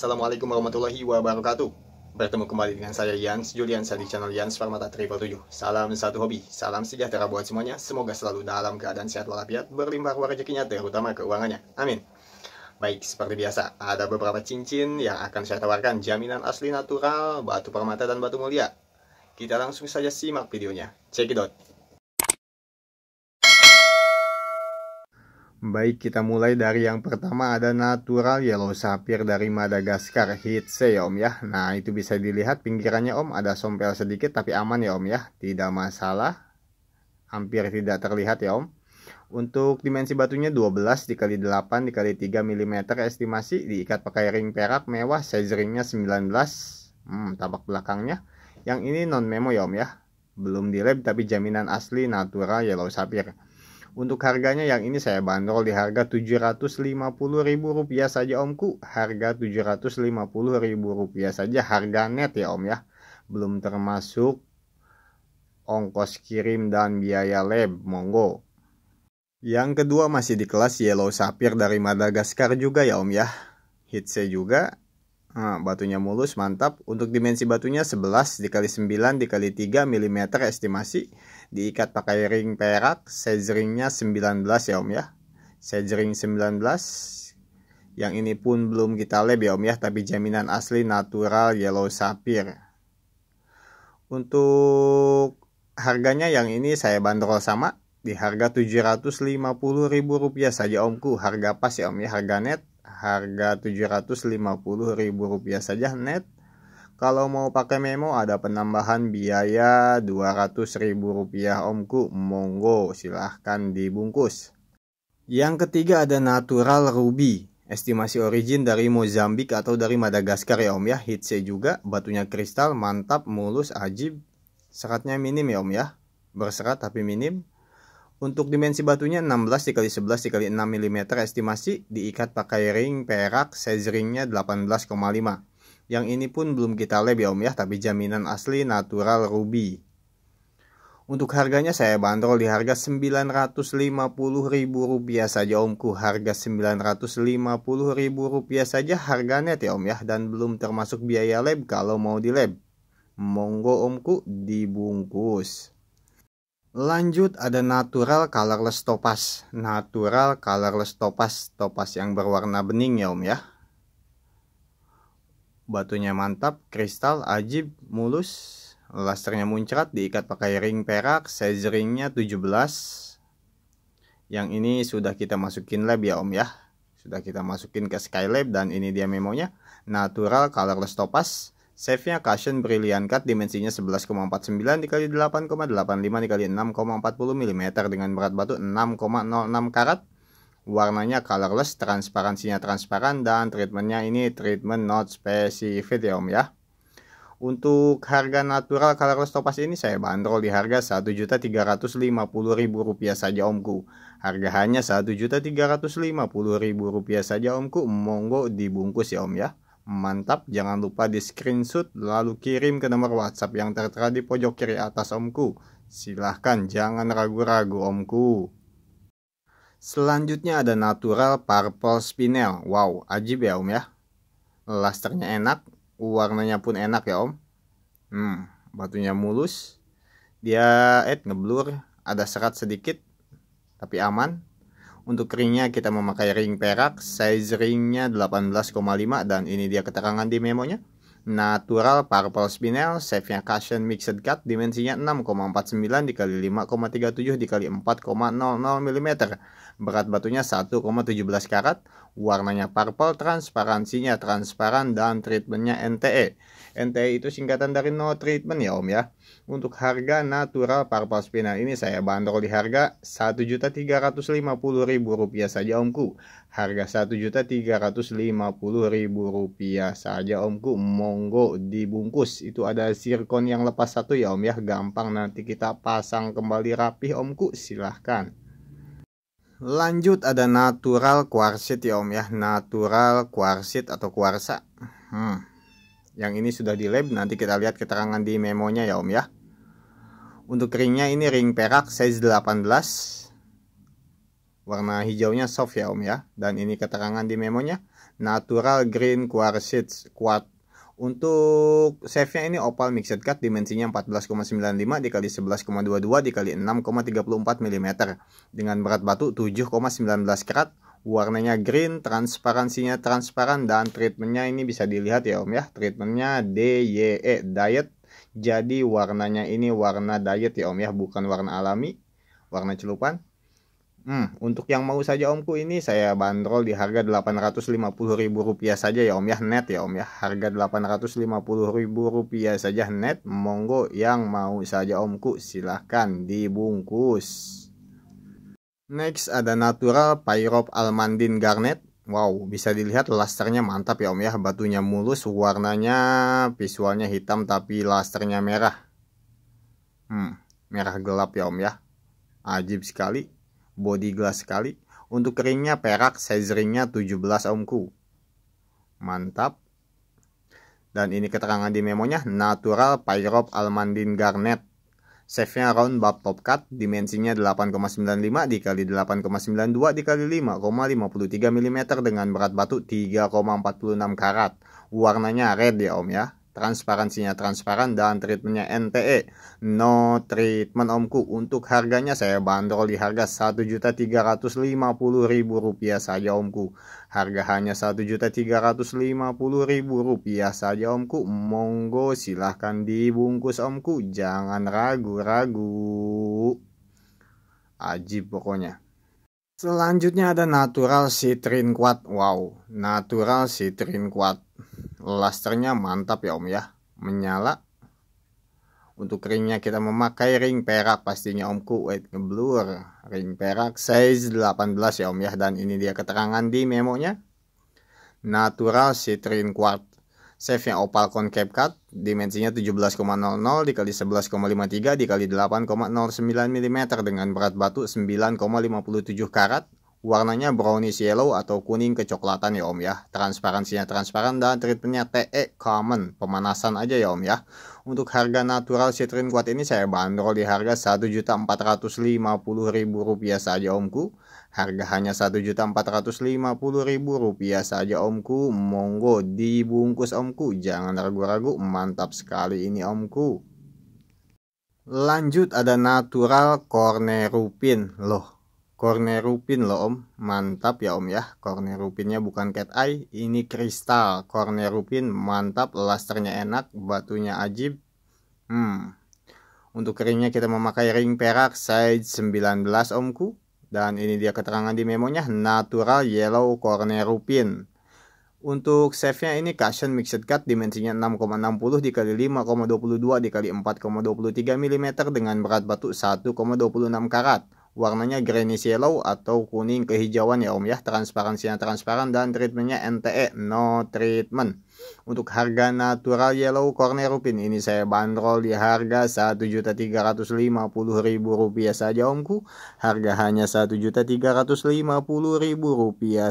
Assalamualaikum warahmatullahi wabarakatuh. Bertemu kembali dengan saya Yans Julian di channel Yans Farmata Triple 7. Salam satu hobi, salam sejahtera buat semuanya. Semoga selalu dalam keadaan sehat walafiat, berlimpah rezekinya terutama keuangannya. Amin. Baik, seperti biasa, ada beberapa cincin yang akan saya tawarkan jaminan asli natural, batu permata dan batu mulia. Kita langsung saja simak videonya. Check it out. Baik, kita mulai dari yang pertama ada natural yellow sapphire dari Madagaskar hit eh, ya om ya. Nah, itu bisa dilihat pinggirannya om ada sompel sedikit tapi aman ya om ya. Tidak masalah, hampir tidak terlihat ya om. Untuk dimensi batunya 12 dikali 8 dikali 3 mm estimasi diikat pakai ring perak mewah size ringnya 19. Hmm, tampak belakangnya. Yang ini non memo ya om ya. Belum lab tapi jaminan asli natural yellow sapphire. Untuk harganya yang ini saya bandrol di harga Rp750.000 saja omku. Harga Rp750.000 saja harga net ya om ya. Belum termasuk ongkos kirim dan biaya lab. Monggo. Yang kedua masih di kelas Yellow Sapphire dari Madagaskar juga ya om ya. Hitse juga. Nah, batunya mulus mantap. Untuk dimensi batunya 11 dikali 9 dikali 3 mm estimasi diikat pakai ring perak size ringnya 19 ya om ya size ring 19 yang ini pun belum kita lab ya om ya tapi jaminan asli natural yellow sapphire untuk harganya yang ini saya bandrol sama di harga ribu rupiah saja omku harga pas ya om ya harga net harga ribu rupiah saja net kalau mau pakai memo ada penambahan biaya Rp200.000 omku, monggo silahkan dibungkus. Yang ketiga ada natural ruby. Estimasi origin dari Mozambik atau dari Madagaskar ya om ya. Hitse juga, batunya kristal, mantap, mulus, ajib. Seratnya minim ya om ya. Berserat tapi minim. Untuk dimensi batunya 16 dikali 11 dikali 6 mm estimasi diikat pakai ring perak size ringnya 18,5 yang ini pun belum kita lab ya om ya, tapi jaminan asli natural ruby. Untuk harganya saya bandrol di harga Rp950.000 saja omku. Harga Rp950.000 saja harga net ya om ya. Dan belum termasuk biaya lab kalau mau di lab. Monggo omku dibungkus. Lanjut ada natural colorless topas. Natural colorless topas. Topas yang berwarna bening ya om ya. Batunya mantap, kristal, ajib, mulus. Lasternya muncrat, diikat pakai ring perak. Size ringnya 17. Yang ini sudah kita masukin lab ya om ya. Sudah kita masukin ke Skylab dan ini dia memonya. Natural colorless topaz. Save-nya cushion brilliant cut dimensinya 11,49 dikali 8,85 dikali 6,40 mm dengan berat batu 6,06 karat warnanya colorless, transparansinya transparan, dan treatmentnya ini treatment not specific ya om ya. Untuk harga natural colorless topas ini saya bandrol di harga Rp1.350.000 saja omku. Harga hanya Rp1.350.000 saja omku, monggo dibungkus ya om ya. Mantap, jangan lupa di screenshot lalu kirim ke nomor WhatsApp yang tertera di pojok kiri atas omku. Silahkan jangan ragu-ragu omku. Selanjutnya ada Natural Purple Spinel. Wow, ajib ya om ya. Lasternya enak, warnanya pun enak ya om. Hmm, batunya mulus. Dia eh ngeblur, ada serat sedikit, tapi aman. Untuk ringnya kita memakai ring perak, size ringnya 18,5 dan ini dia keterangan di memonya. Natural Purple Spinel, save nya cushion mixed cut, dimensinya 6,49 dikali 5,37 dikali 4,00 mm. Berat batunya 1,17 karat, warnanya purple, transparansinya transparan, dan treatmentnya NTE. NTE itu singkatan dari no treatment ya om ya. Untuk harga natural purple spinel ini saya bandrol di harga rp rupiah saja omku. Harga juta ribu rupiah saja omku monggo dibungkus Itu ada sirkon yang lepas satu ya om ya Gampang nanti kita pasang kembali rapih omku silahkan Lanjut ada natural quartz ya om ya Natural quartz atau kuarsa hmm. Yang ini sudah di lab nanti kita lihat keterangan di memonya ya om ya Untuk ringnya ini ring perak size 18 Warna hijaunya soft ya om ya. Dan ini keterangan di memonya. Natural green quartz kuat Untuk save-nya ini opal mixed cut dimensinya 14,95 dikali 11,22 dikali 6,34 mm dengan berat batu 7,19 karat warnanya green, transparansinya transparan, dan treatmentnya ini bisa dilihat ya om ya. Treatmentnya DYE, diet. Jadi warnanya ini warna diet ya om ya, bukan warna alami, warna celupan. Hmm, untuk yang mau saja omku ini saya bandrol di harga Rp850.000 saja ya om ya net ya om ya Harga Rp850.000 saja net Monggo yang mau saja omku silahkan dibungkus Next ada natural Pyrop Almandin Garnet Wow bisa dilihat lasternya mantap ya om ya Batunya mulus warnanya visualnya hitam tapi lasternya merah Hmm merah gelap ya om ya Ajib sekali body glass sekali. Untuk keringnya perak, size ringnya 17 omku. Mantap. Dan ini keterangan di memonya, natural pyrop almandin garnet. safe nya round bab top cut, dimensinya 8,95 dikali 8,92 dikali 5,53 mm dengan berat batu 3,46 karat. Warnanya red ya om ya transparansinya transparan dan treatmentnya NTE no treatment omku untuk harganya saya bandrol di harga Rp1.350.000 saja omku harga hanya Rp1.350.000 saja omku monggo silahkan dibungkus omku jangan ragu-ragu Aji pokoknya Selanjutnya ada natural citrin kuat. Wow, natural citrin kuat lasternya mantap ya om ya menyala untuk ringnya kita memakai ring perak pastinya omku white ngeblur ring perak size 18 ya om ya dan ini dia keterangan di memonya natural citrine quartz, save yang opal concave cut dimensinya 17,00 dikali 11,53 dikali 8,09 mm dengan berat batu 9,57 karat warnanya brownish yellow atau kuning kecoklatan ya om ya transparansinya transparan dan treatmentnya TE common pemanasan aja ya om ya untuk harga natural citrin kuat ini saya bandrol di harga Rp1.450.000 saja omku harga hanya Rp1.450.000 saja omku monggo dibungkus omku jangan ragu-ragu mantap sekali ini omku lanjut ada natural cornerupin loh Corner Rupin loh om Mantap ya om ya Corner Rupinnya bukan cat eye Ini kristal Corner Rupin mantap Lasternya enak Batunya ajib Hmm Untuk ringnya kita memakai ring perak Size 19 omku Dan ini dia keterangan di memonya Natural Yellow Corner Rupin untuk save-nya ini cushion mixed cut dimensinya 6,60 dikali 5,22 dikali 4,23 mm dengan berat batu 1,26 karat warnanya greenish yellow atau kuning kehijauan ya om ya transparansinya transparan dan treatmentnya NTE no treatment untuk harga natural yellow corner rupin ini saya bandrol di harga Rp1.350.000 saja omku harga hanya Rp1.350.000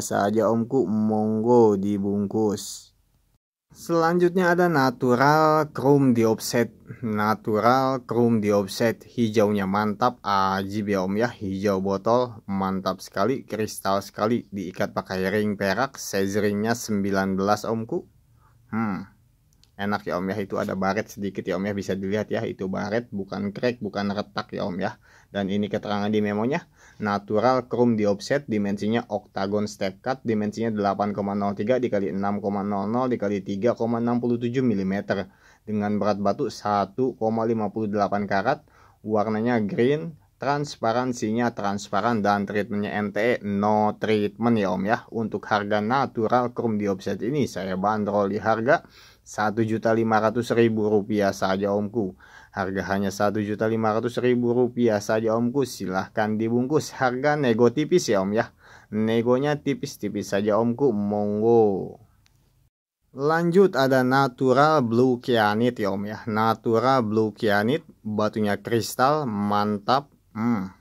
saja omku monggo dibungkus Selanjutnya ada natural chrome di offset. Natural chrome di offset, hijaunya mantap ajib ya Om ya, hijau botol mantap sekali, kristal sekali, diikat pakai ring perak, size ringnya 19 Omku. Hmm. Enak ya Om ya, itu ada baret sedikit ya Om ya, bisa dilihat ya, itu baret bukan crack, bukan retak ya Om ya. Dan ini keterangan di memonya natural Chrome di offset dimensinya octagon step cut dimensinya 8,03 dikali 6,00 dikali 3,67 mm dengan berat batu 1,58 karat warnanya green transparansinya transparan dan treatmentnya NTE no treatment ya om ya untuk harga natural Chrome di offset ini saya bandrol di harga 1.500.000 rupiah saja omku Harga hanya Rp1.500.000 saja omku, silahkan dibungkus. Harga nego tipis ya om ya. Negonya tipis-tipis saja omku, monggo. Lanjut ada natural blue kianit ya om ya. Natural blue kianit, batunya kristal, mantap. Hmm.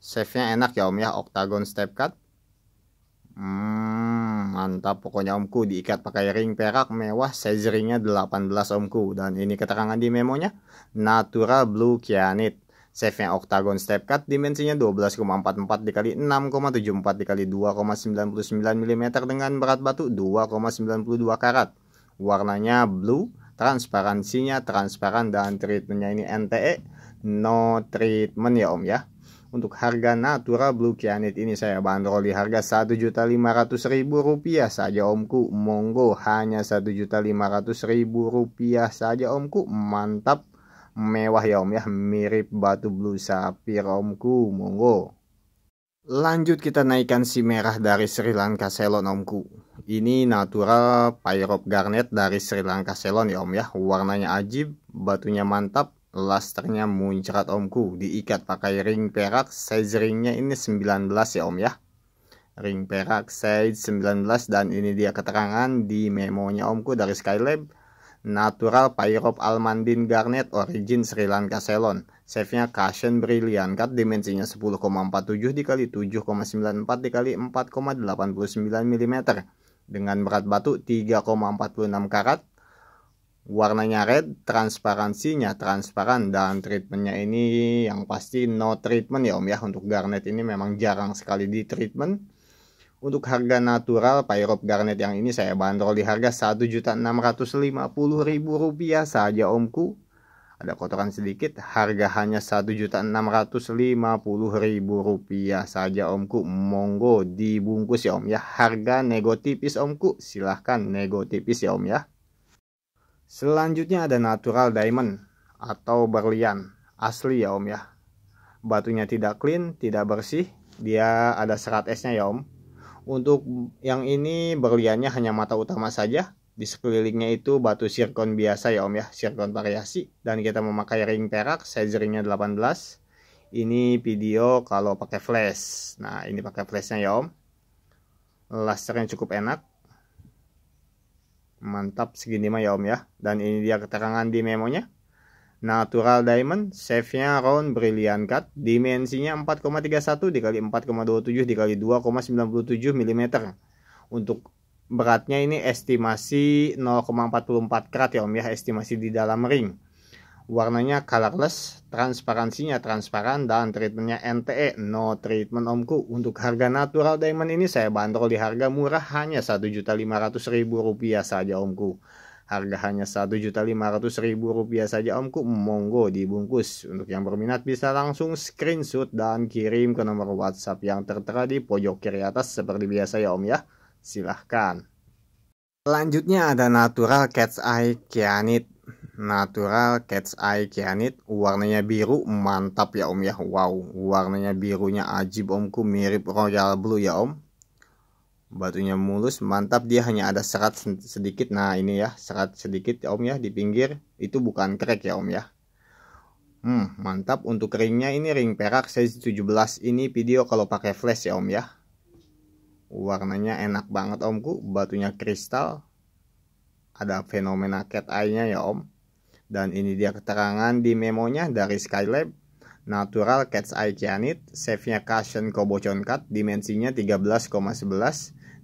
safe nya enak ya om ya, octagon step cut. Hmm mantap pokoknya omku diikat pakai ring perak mewah size ringnya 18 omku dan ini keterangan di memonya Natura Blue Kianit Save-nya octagon step cut dimensinya 12,44 dikali 6,74 dikali 2,99 mm dengan berat batu 2,92 karat. Warnanya blue, transparansinya transparan dan treatmentnya ini NTE, no treatment ya om ya. Untuk harga Natura Blue Kianit ini saya bandrol di harga Rp1.500.000 saja omku. Monggo hanya Rp1.500.000 saja omku. Mantap mewah ya om ya mirip batu blue sapir omku monggo lanjut kita naikkan si merah dari Sri Lanka Selon omku ini natural pyrop garnet dari Sri Lanka Selon ya om ya warnanya ajib batunya mantap Lasternya muncrat omku, diikat pakai ring perak, size ringnya ini 19 ya om ya. Ring perak size 19 dan ini dia keterangan di memonya omku dari Skylab. Natural Pyrop Almandin Garnet Origin Sri Lanka Selon Save-nya Cushion Brilliant Cut dimensinya 10,47 dikali 7,94 dikali 4,89 mm. Dengan berat batu 3,46 karat warnanya red transparansinya transparan dan treatmentnya ini yang pasti no treatment ya om ya untuk garnet ini memang jarang sekali di treatment untuk harga natural pyrope Garnet yang ini saya bandrol di harga Rp1.650.000 saja omku. Ada kotoran sedikit, harga hanya Rp1.650.000 saja omku. Monggo dibungkus ya om ya. Harga nego tipis omku, silahkan nego tipis ya om ya. Selanjutnya ada natural diamond atau berlian asli ya om ya. Batunya tidak clean, tidak bersih, dia ada serat esnya ya om. Untuk yang ini berliannya hanya mata utama saja, di sekelilingnya itu batu sirkon biasa ya om ya, sirkon variasi. Dan kita memakai ring perak, ringnya 18. Ini video kalau pakai flash. Nah ini pakai flashnya ya om. Lasernya cukup enak Mantap segini mah ya om ya. Dan ini dia keterangan di memonya. Natural diamond, safe nya round brilliant cut, dimensinya 4,31 dikali 4,27 dikali 2,97 mm. Untuk beratnya ini estimasi 0,44 karat ya om ya, estimasi di dalam ring warnanya colorless, transparansinya transparan, dan treatmentnya NTE, no treatment omku. Untuk harga natural diamond ini saya bantrol di harga murah hanya Rp1.500.000 saja omku. Harga hanya Rp1.500.000 saja omku, monggo dibungkus. Untuk yang berminat bisa langsung screenshot dan kirim ke nomor WhatsApp yang tertera di pojok kiri atas seperti biasa ya om ya. Silahkan. Selanjutnya ada natural cat's eye kianit natural cat's eye kianit warnanya biru mantap ya om ya wow warnanya birunya ajib omku mirip royal blue ya om batunya mulus mantap dia hanya ada serat sedikit nah ini ya serat sedikit ya om ya di pinggir itu bukan crack ya om ya hmm mantap untuk ringnya ini ring perak size 17 ini video kalau pakai flash ya om ya warnanya enak banget omku batunya kristal ada fenomena cat eye nya ya om dan ini dia keterangan di memonya dari Skylab. Natural Cat's Eye Cyanide, save-nya Cushion Kobocon Cut, dimensinya 13,11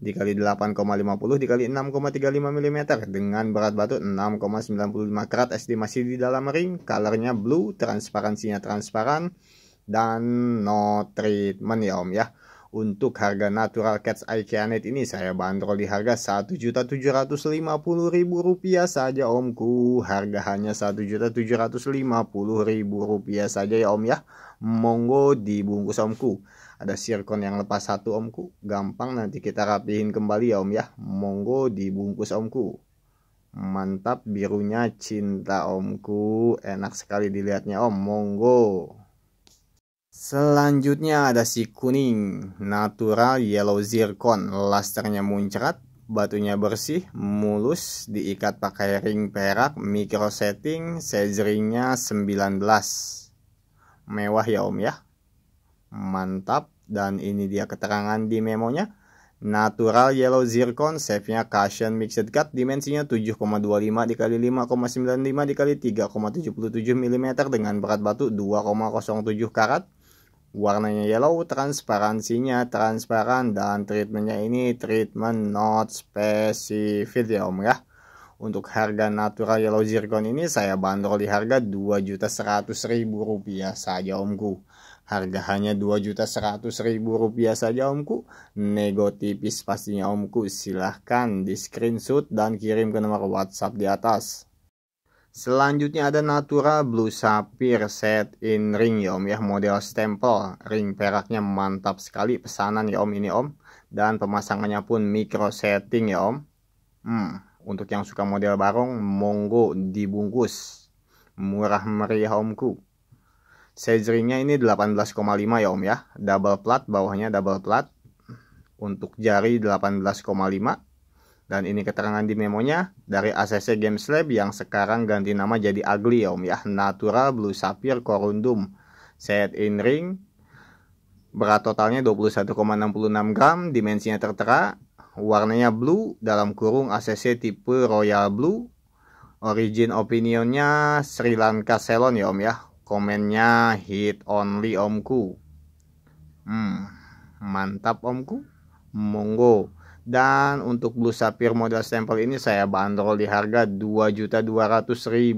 dikali 8,50 dikali 6,35 mm dengan berat batu 6,95 karat estimasi di dalam ring colornya blue transparansinya transparan dan no treatment ya om ya untuk harga natural cats eye Canet ini saya bandrol di harga Rp1.750.000 saja omku. Harga hanya Rp1.750.000 saja ya om ya. Monggo dibungkus omku. Ada sirkon yang lepas satu omku. Gampang nanti kita rapihin kembali ya om ya. Monggo dibungkus omku mantap birunya cinta omku enak sekali dilihatnya om monggo Selanjutnya ada si kuning, natural yellow zircon, lasternya muncrat, batunya bersih, mulus, diikat pakai ring perak, micro setting, sejeringnya 19. Mewah ya om ya. Mantap, dan ini dia keterangan di memonya. Natural Yellow Zircon, shape-nya cushion mixed cut, dimensinya 7,25 dikali 5,95 dikali 3,77 mm dengan berat batu 2,07 karat warnanya yellow transparansinya transparan dan treatmentnya ini treatment not specific ya om ya untuk harga natural yellow zircon ini saya bandrol di harga rp rupiah saja omku harga hanya rp rupiah saja omku nego tipis pastinya omku silahkan di screenshot dan kirim ke nomor whatsapp di atas Selanjutnya ada Natura Blue Sapphire Set in Ring ya om ya Model stempel Ring peraknya mantap sekali Pesanan ya om ini om Dan pemasangannya pun micro setting ya om hmm, Untuk yang suka model barong Monggo dibungkus Murah meriah omku ringnya ini 18,5 ya om ya Double plat bawahnya double plat Untuk jari 18,5 dan ini keterangan di memonya dari ACC Games Lab yang sekarang ganti nama jadi aglio ya Om ya. Natura Blue Sapphire Corundum set in ring. Berat totalnya 21,66 gram, dimensinya tertera, warnanya blue dalam kurung ACC tipe Royal Blue. Origin opinionnya Sri Lanka Ceylon ya Om ya. Komennya hit only Omku. Hmm, mantap Omku. Monggo. Dan untuk blue sapphire model stempel ini saya bandrol di harga Rp2.200.000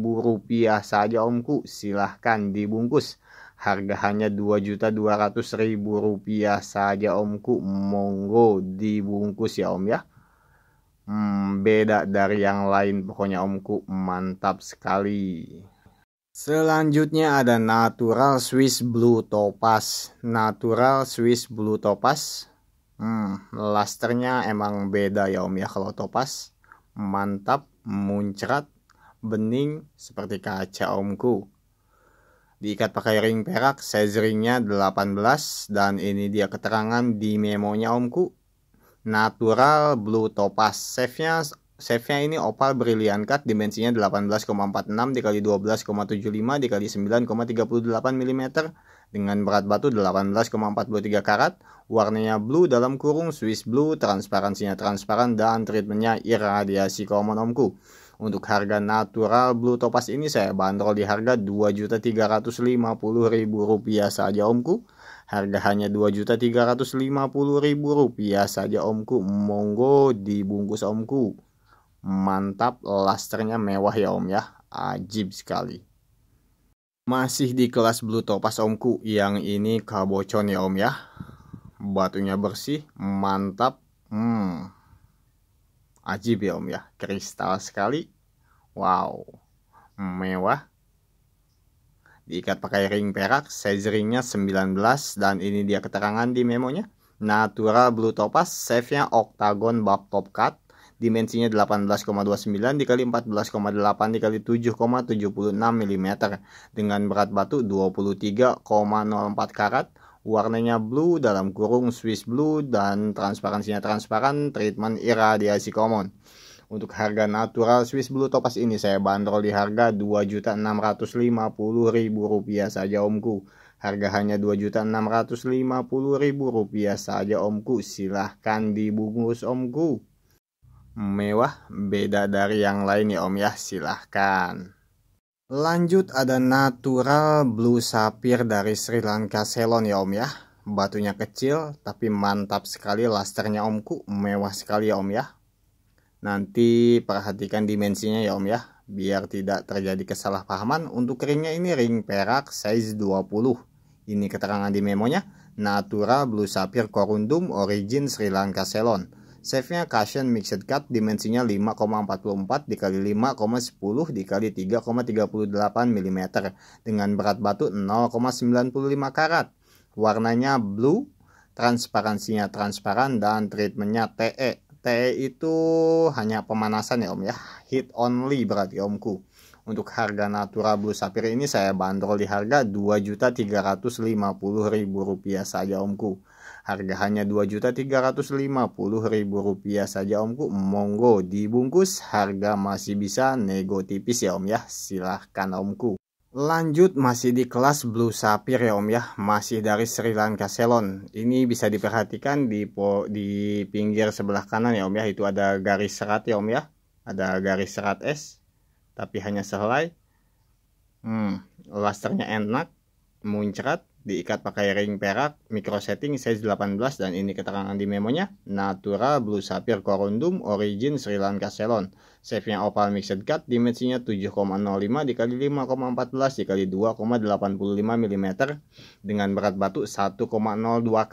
saja omku. Silahkan dibungkus. Harga hanya Rp2.200.000 saja omku. Monggo dibungkus ya om ya. Hmm, beda dari yang lain pokoknya omku. Mantap sekali. Selanjutnya ada Natural Swiss Blue Topaz. Natural Swiss Blue Topaz Hmm, lasternya emang beda ya om ya kalau topas. Mantap, muncrat, bening seperti kaca omku. Diikat pakai ring perak, size ringnya 18 dan ini dia keterangan di memonya omku. Natural blue topas, save-nya save-nya ini opal brilian cut dimensinya 18,46 dikali 12,75 dikali 9,38 mm dengan berat batu 18,43 karat, warnanya blue dalam kurung Swiss blue, transparansinya transparan, dan treatmentnya irradiasi omku. Untuk harga natural blue topas ini saya bandrol di harga rp rupiah saja omku. Harga hanya rp rupiah saja omku. Monggo dibungkus omku. Mantap, lasternya mewah ya om ya. Ajib sekali. Masih di kelas Blue topas omku Yang ini kabocon ya om ya Batunya bersih Mantap Hmm Ajib ya om ya Kristal sekali Wow Mewah Diikat pakai ring perak Size ringnya 19 Dan ini dia keterangan di memonya Natural Blue topas Save nya Octagon Bab Top Cut dimensinya 18,29 dikali 14,8 dikali 7,76 mm dengan berat batu 23,04 karat warnanya blue dalam kurung Swiss blue dan transparansinya transparan treatment iradiasi common. Untuk harga natural Swiss Blue topas ini saya bandrol di harga rp rupiah saja omku. Harga hanya ribu rupiah saja omku. Silahkan dibungkus omku mewah beda dari yang lain ya om ya silahkan lanjut ada natural blue sapphire dari Sri Lanka Ceylon ya om ya batunya kecil tapi mantap sekali lasternya omku mewah sekali ya om ya nanti perhatikan dimensinya ya om ya biar tidak terjadi kesalahpahaman untuk ringnya ini ring perak size 20 ini keterangan di memonya natural blue sapphire corundum origin Sri Lanka Ceylon Save-nya cushion mixed cut dimensinya 5,44 dikali 5,10 dikali 3,38 mm dengan berat batu 0,95 karat. Warnanya blue, transparansinya transparan dan treatmentnya TE. TE itu hanya pemanasan ya om ya, heat only berarti omku. Untuk harga Natura Blue Sapphire ini saya bandrol di harga Rp2.350.000 saja omku. Harga hanya Rp2.350.000 saja omku. Monggo dibungkus harga masih bisa nego tipis ya om ya. Silahkan omku. Lanjut masih di kelas Blue Sapphire ya Om ya, masih dari Sri Lanka Selon. Ini bisa diperhatikan di po, di pinggir sebelah kanan ya Om ya, itu ada garis serat ya Om ya. Ada garis serat S, tapi hanya sehelai. Hmm, lasternya enak, muncrat, diikat pakai ring perak, micro setting size 18 dan ini keterangan di memonya, Natura Blue Sapphire Corundum Origin Sri Lanka Ceylon. save nya opal mixed cut, dimensinya 7,05 dikali 5,14 dikali 2,85 mm dengan berat batu 1,02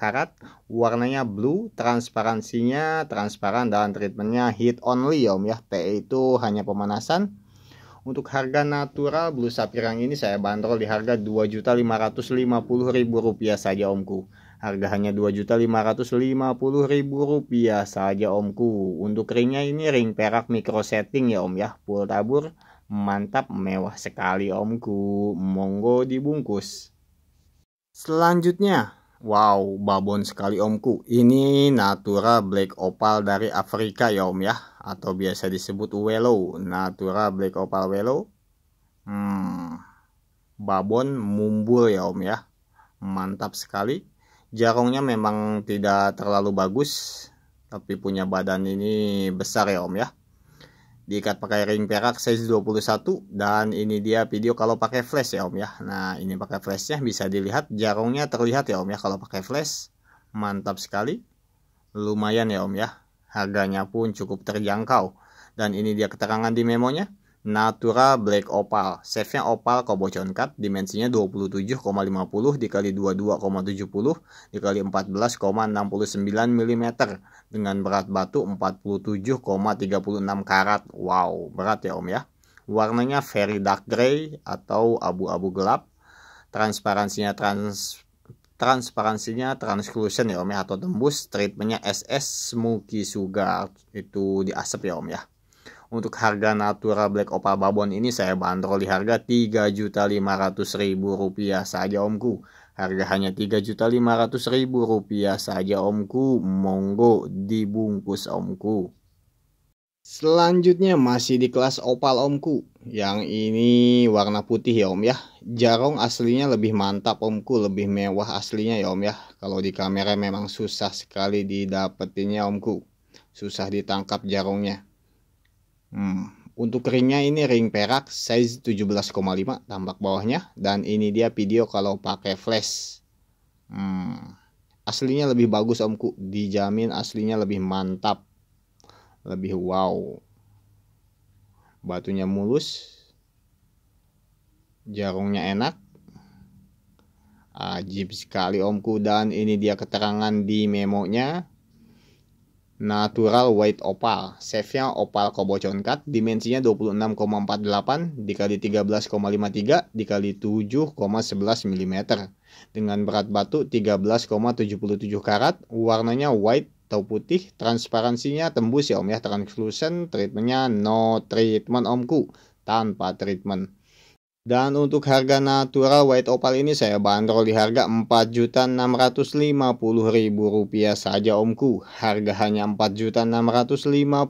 karat, warnanya blue, transparansinya transparan dan treatmentnya heat only ya om ya. TE itu hanya pemanasan, untuk harga natural blusa pirang ini saya bandrol di harga Rp2.550.000 saja omku. Harga hanya Rp2.550.000 saja omku. Untuk ringnya ini ring perak micro setting ya om ya. Full tabur mantap mewah sekali omku. Monggo dibungkus. Selanjutnya Wow, babon sekali omku. Ini natural Black Opal dari Afrika ya om ya atau biasa disebut welo, natura black opal welo. Hmm, babon mumbul ya om ya. Mantap sekali. Jarongnya memang tidak terlalu bagus, tapi punya badan ini besar ya om ya. Diikat pakai ring perak size 21 dan ini dia video kalau pakai flash ya om ya. Nah ini pakai flashnya bisa dilihat jarongnya terlihat ya om ya kalau pakai flash. Mantap sekali. Lumayan ya om ya Harganya pun cukup terjangkau. Dan ini dia keterangan di memonya. Natura Black Opal. safe nya opal kobocon cut, dimensinya 27,50 dikali 22,70 dikali 14,69 mm dengan berat batu 47,36 karat. Wow, berat ya Om ya. Warnanya very dark gray atau abu-abu gelap. Transparansinya trans transparansinya transclusion ya om ya atau tembus treatmentnya SS Smoky Sugar itu di asap ya om ya untuk harga natural Black Opal Babon ini saya bandrol di harga Rp3.500.000 saja omku. Harga hanya Rp3.500.000 saja omku. Monggo dibungkus omku. Selanjutnya masih di kelas opal omku. Yang ini warna putih ya om ya. Jarong aslinya lebih mantap omku, lebih mewah aslinya ya om ya. Kalau di kamera memang susah sekali didapetinnya omku. Susah ditangkap jarongnya. Hmm, untuk ringnya ini ring perak size 17,5 tampak bawahnya dan ini dia video kalau pakai flash. Hmm, aslinya lebih bagus omku, dijamin aslinya lebih mantap lebih wow. Batunya mulus, jarungnya enak. Ajib sekali omku dan ini dia keterangan di memonya. Natural white opal, save nya opal kobocon cut, dimensinya 26,48 dikali 13,53 dikali 7,11 mm. Dengan berat batu 13,77 karat, warnanya white atau putih, transparansinya tembus ya om ya, translucent, treatmentnya no treatment omku, tanpa treatment. Dan untuk harga natural White Opal ini saya bandrol di harga Rp4.650.000 saja omku. Harga hanya Rp4.650.000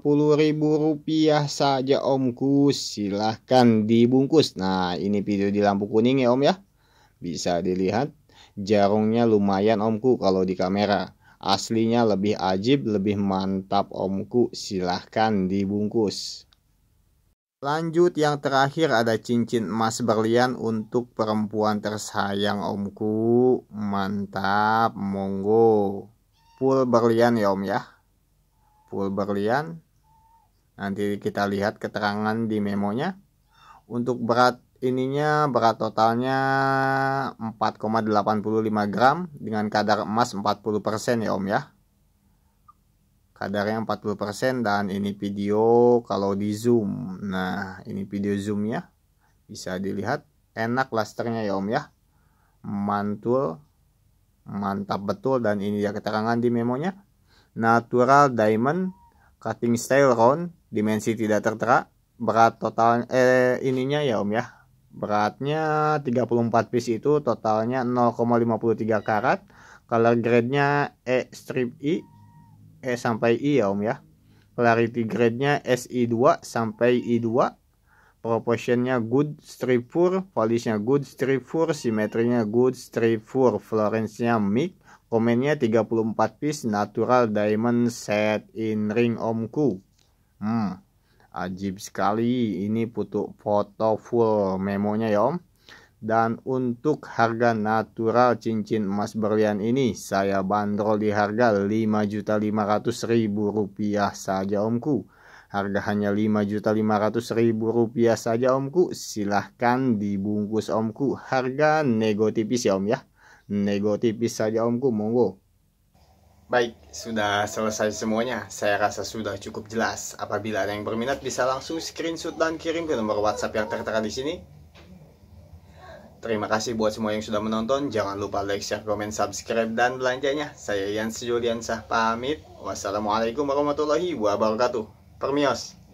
saja omku. Silahkan dibungkus. Nah ini video di lampu kuning ya om ya. Bisa dilihat jarungnya lumayan omku kalau di kamera. Aslinya lebih ajib, lebih mantap omku. Silahkan dibungkus. Lanjut yang terakhir ada cincin emas berlian untuk perempuan tersayang omku. Mantap, monggo. Full berlian ya om ya. Full berlian. Nanti kita lihat keterangan di memonya. Untuk berat ininya berat totalnya 4,85 gram dengan kadar emas 40% ya om ya kadarnya 40% dan ini video kalau di zoom nah ini video zoom ya bisa dilihat enak lasternya ya om ya mantul mantap betul dan ini ya keterangan di memonya natural diamond cutting style round dimensi tidak tertera berat total eh ininya ya om ya Beratnya 34 piece itu totalnya 0,53 karat. Color grade-nya E strip I, E sampai I ya Om ya. Clarity grade-nya SI2 sampai I2. Proportionnya good strip 4, polishnya good strip four, simetrinya good strip four, Florence-nya mid, komennya 34 piece natural diamond set in ring omku. Hmm. Ajib sekali ini foto, foto full memonya ya om. Dan untuk harga natural cincin emas berlian ini saya bandrol di harga 5.500.000 rupiah saja omku. Harga hanya 5.500.000 rupiah saja omku. Silahkan dibungkus omku. Harga nego tipis ya om ya. Nego tipis saja omku monggo. Baik, sudah selesai semuanya. Saya rasa sudah cukup jelas. Apabila ada yang berminat, bisa langsung screenshot dan kirim ke nomor WhatsApp yang tertera di sini. Terima kasih buat semua yang sudah menonton. Jangan lupa like, share, komen, subscribe, dan belanjanya. Saya Yansi Juliansah, pamit. Wassalamualaikum warahmatullahi wabarakatuh. Permios.